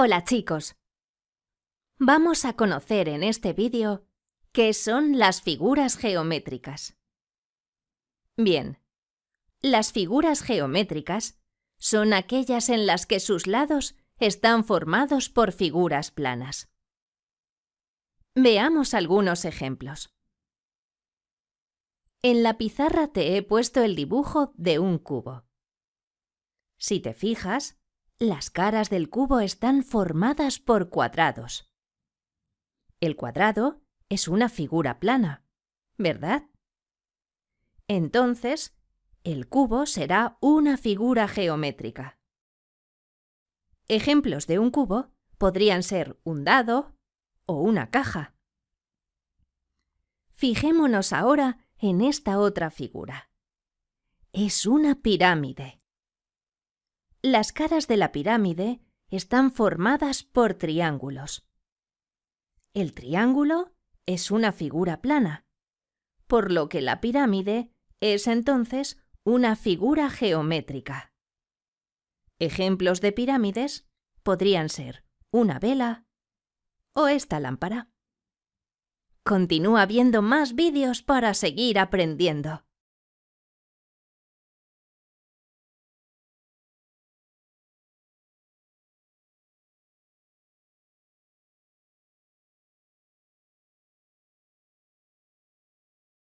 Hola chicos. Vamos a conocer en este vídeo qué son las figuras geométricas. Bien, las figuras geométricas son aquellas en las que sus lados están formados por figuras planas. Veamos algunos ejemplos. En la pizarra te he puesto el dibujo de un cubo. Si te fijas, las caras del cubo están formadas por cuadrados. El cuadrado es una figura plana, ¿verdad? Entonces, el cubo será una figura geométrica. Ejemplos de un cubo podrían ser un dado o una caja. Fijémonos ahora en esta otra figura. Es una pirámide. Las caras de la pirámide están formadas por triángulos. El triángulo es una figura plana, por lo que la pirámide es entonces una figura geométrica. Ejemplos de pirámides podrían ser una vela o esta lámpara. Continúa viendo más vídeos para seguir aprendiendo.